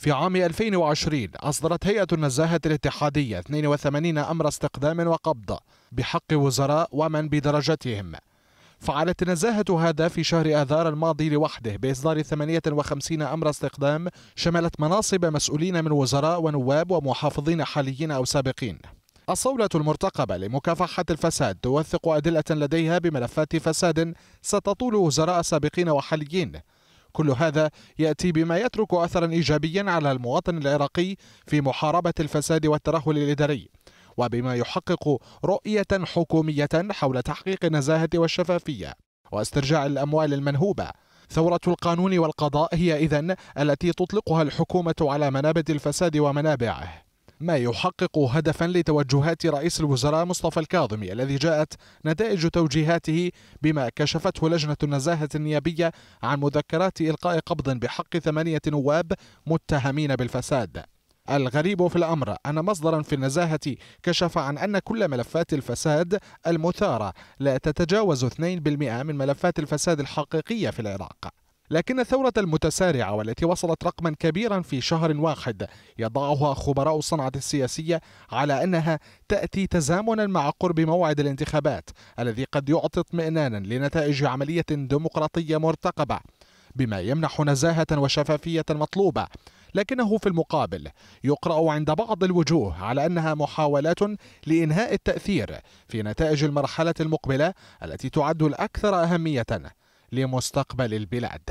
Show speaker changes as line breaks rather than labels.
في عام 2020 أصدرت هيئة النزاهة الاتحادية 82 أمر استقدام وقبض بحق وزراء ومن بدرجتهم فعلت النزاهة هذا في شهر آذار الماضي لوحده بإصدار 58 أمر استقدام شملت مناصب مسؤولين من وزراء ونواب ومحافظين حاليين أو سابقين الصولة المرتقبة لمكافحة الفساد توثق أدلة لديها بملفات فساد ستطول وزراء سابقين وحاليين كل هذا يأتي بما يترك أثرا إيجابيا على المواطن العراقي في محاربة الفساد والترهل الإداري وبما يحقق رؤية حكومية حول تحقيق النزاهة والشفافية واسترجاع الأموال المنهوبة ثورة القانون والقضاء هي إذن التي تطلقها الحكومة على منابت الفساد ومنابعه ما يحقق هدفا لتوجهات رئيس الوزراء مصطفى الكاظمي الذي جاءت نتائج توجيهاته بما كشفته لجنة النزاهة النيابية عن مذكرات إلقاء قبض بحق ثمانية نواب متهمين بالفساد الغريب في الأمر أن مصدرا في النزاهة كشف عن أن كل ملفات الفساد المثارة لا تتجاوز 2% من ملفات الفساد الحقيقية في العراق لكن الثورة المتسارعة والتي وصلت رقما كبيرا في شهر واحد يضعها خبراء الصنعة السياسية على أنها تأتي تزامنا مع قرب موعد الانتخابات الذي قد يعطي اطمئنانا لنتائج عملية ديمقراطية مرتقبة بما يمنح نزاهة وشفافية مطلوبة لكنه في المقابل يقرأ عند بعض الوجوه على أنها محاولات لإنهاء التأثير في نتائج المرحلة المقبلة التي تعد الأكثر أهمية لمستقبل البلاد